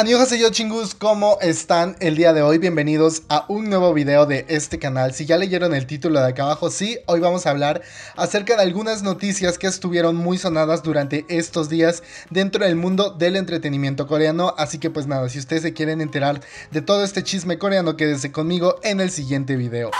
Amigos y yo chingus, ¿cómo están el día de hoy? Bienvenidos a un nuevo video de este canal. Si ya leyeron el título de acá abajo, sí, hoy vamos a hablar acerca de algunas noticias que estuvieron muy sonadas durante estos días dentro del mundo del entretenimiento coreano. Así que pues nada, si ustedes se quieren enterar de todo este chisme coreano, quédense conmigo en el siguiente video.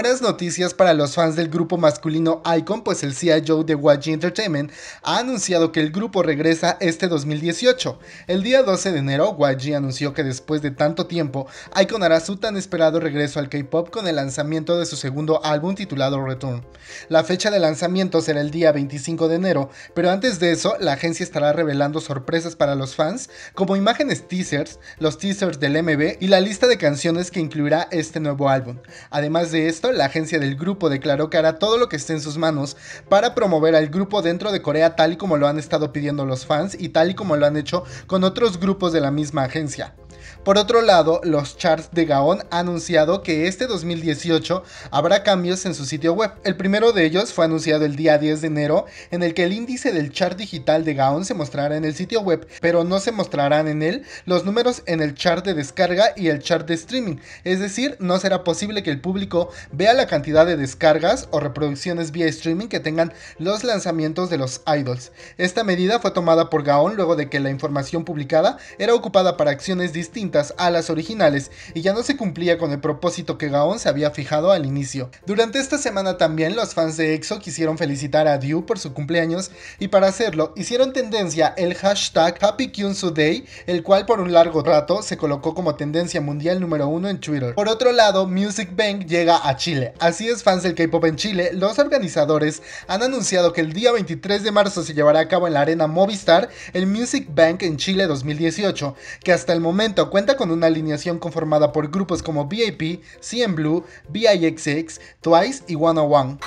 buenas noticias para los fans del grupo masculino Icon, pues el CIO de YG Entertainment ha anunciado que el grupo regresa este 2018. El día 12 de enero, YG anunció que después de tanto tiempo, Icon hará su tan esperado regreso al K-pop con el lanzamiento de su segundo álbum titulado Return. La fecha de lanzamiento será el día 25 de enero, pero antes de eso, la agencia estará revelando sorpresas para los fans, como imágenes teasers, los teasers del MB y la lista de canciones que incluirá este nuevo álbum. Además de esto, la agencia del grupo declaró que hará todo lo que esté en sus manos para promover al grupo dentro de Corea tal y como lo han estado pidiendo los fans y tal y como lo han hecho con otros grupos de la misma agencia. Por otro lado, los charts de Gaon han anunciado que este 2018 habrá cambios en su sitio web. El primero de ellos fue anunciado el día 10 de enero, en el que el índice del chart digital de Gaon se mostrará en el sitio web, pero no se mostrarán en él los números en el chart de descarga y el chart de streaming, es decir, no será posible que el público vea la cantidad de descargas o reproducciones vía streaming que tengan los lanzamientos de los idols. Esta medida fue tomada por Gaon luego de que la información publicada era ocupada para acciones distintas distintas a las originales y ya no se cumplía con el propósito que Gaon se había fijado al inicio. Durante esta semana también los fans de EXO quisieron felicitar a Dew por su cumpleaños y para hacerlo hicieron tendencia el hashtag HappyKyunsu-Day, el cual por un largo rato se colocó como tendencia mundial número uno en Twitter. Por otro lado, Music Bank llega a Chile. Así es, fans del K-pop en Chile, los organizadores han anunciado que el día 23 de marzo se llevará a cabo en la arena Movistar el Music Bank en Chile 2018, que hasta el momento cuenta con una alineación conformada por grupos como VIP, CM Blue, BIXX, Twice y 101.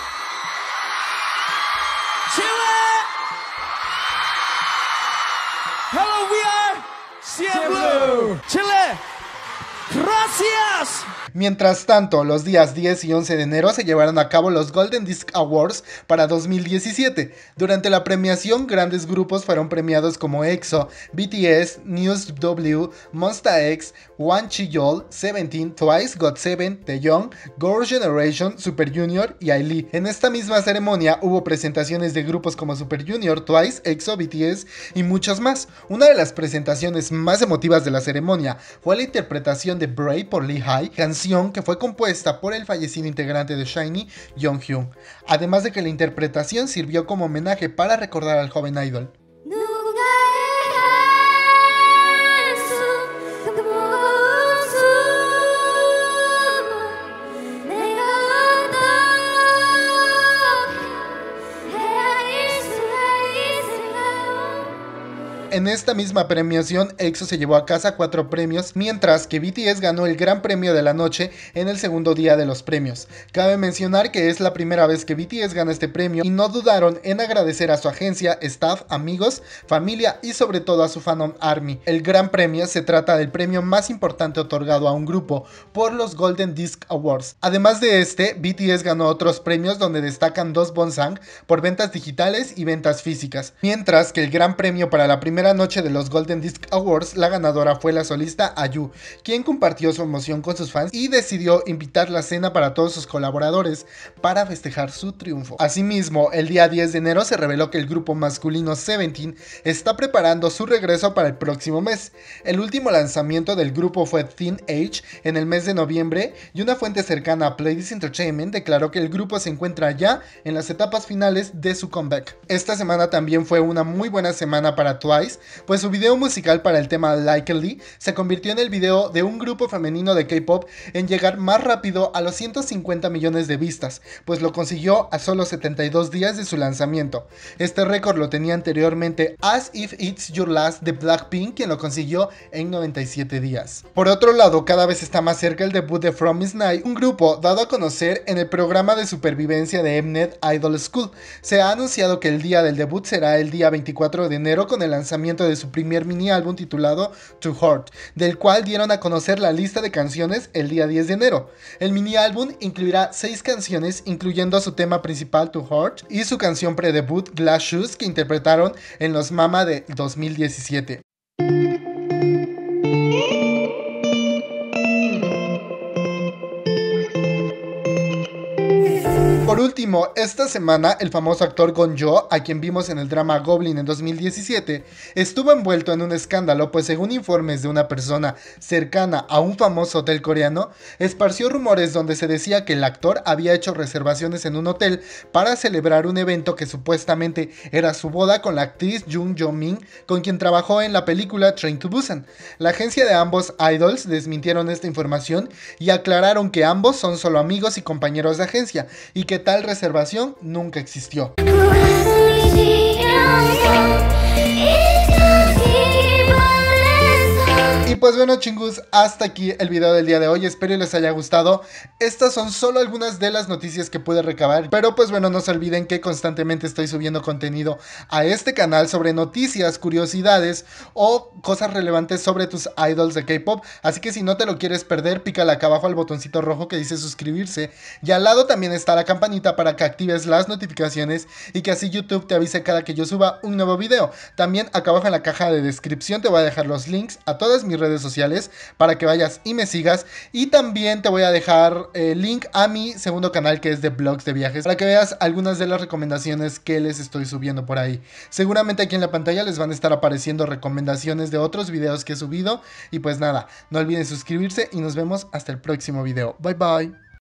Chile, Chile, gracias. Mientras tanto, los días 10 y 11 de enero se llevaron a cabo los Golden Disc Awards para 2017. Durante la premiación, grandes grupos fueron premiados como EXO, BTS, News W, Monsta X, One Chiyol, Seventeen, Twice, GOT7, The Young, Girls' Generation, Super Junior y Ailee. En esta misma ceremonia hubo presentaciones de grupos como Super Junior, Twice, EXO, BTS y muchos más. Una de las presentaciones más emotivas de la ceremonia fue la interpretación de Bray por Lee High, que fue compuesta por el fallecido integrante de Shiny, Jung Hyun, además de que la interpretación sirvió como homenaje para recordar al joven idol. esta misma premiación, EXO se llevó a casa cuatro premios, mientras que BTS ganó el gran premio de la noche en el segundo día de los premios. Cabe mencionar que es la primera vez que BTS gana este premio y no dudaron en agradecer a su agencia, staff, amigos, familia y sobre todo a su fanon ARMY. El gran premio se trata del premio más importante otorgado a un grupo por los Golden Disc Awards. Además de este, BTS ganó otros premios donde destacan dos Bonsang por ventas digitales y ventas físicas, mientras que el gran premio para la primera noche noche de los Golden Disc Awards, la ganadora fue la solista Ayu, quien compartió su emoción con sus fans y decidió invitar la cena para todos sus colaboradores para festejar su triunfo. Asimismo, el día 10 de enero se reveló que el grupo masculino Seventeen está preparando su regreso para el próximo mes. El último lanzamiento del grupo fue Thin Age en el mes de noviembre y una fuente cercana a Playlist Entertainment declaró que el grupo se encuentra ya en las etapas finales de su comeback. Esta semana también fue una muy buena semana para Twice, pues su video musical para el tema Likely se convirtió en el video de un grupo femenino de K-pop en llegar más rápido a los 150 millones de vistas, pues lo consiguió a solo 72 días de su lanzamiento. Este récord lo tenía anteriormente As If It's Your Last de Blackpink, quien lo consiguió en 97 días. Por otro lado, cada vez está más cerca el debut de From Miss Night, un grupo dado a conocer en el programa de supervivencia de Mnet Idol School. Se ha anunciado que el día del debut será el día 24 de enero con el lanzamiento de su primer mini álbum titulado To Heart, del cual dieron a conocer la lista de canciones el día 10 de enero. El mini álbum incluirá seis canciones, incluyendo su tema principal To Heart y su canción pre-debut Glass Shoes que interpretaron en los Mama de 2017. por último, esta semana el famoso actor Gonjo, a quien vimos en el drama Goblin en 2017, estuvo envuelto en un escándalo, pues según informes de una persona cercana a un famoso hotel coreano, esparció rumores donde se decía que el actor había hecho reservaciones en un hotel para celebrar un evento que supuestamente era su boda con la actriz Jung Jo-min, con quien trabajó en la película Train to Busan. La agencia de ambos idols desmintieron esta información y aclararon que ambos son solo amigos y compañeros de agencia y que tal reservación nunca existió pues bueno chingus, hasta aquí el video del día de hoy, espero les haya gustado. Estas son solo algunas de las noticias que pude recabar, pero pues bueno, no se olviden que constantemente estoy subiendo contenido a este canal sobre noticias, curiosidades o cosas relevantes sobre tus idols de K-Pop, así que si no te lo quieres perder, pícale acá abajo al botoncito rojo que dice suscribirse y al lado también está la campanita para que actives las notificaciones y que así YouTube te avise cada que yo suba un nuevo video. También acá abajo en la caja de descripción te voy a dejar los links a todas mis redes sociales para que vayas y me sigas. Y también te voy a dejar el eh, link a mi segundo canal que es de blogs de viajes para que veas algunas de las recomendaciones que les estoy subiendo por ahí. Seguramente aquí en la pantalla les van a estar apareciendo recomendaciones de otros videos que he subido. Y pues nada, no olviden suscribirse y nos vemos hasta el próximo video. Bye bye.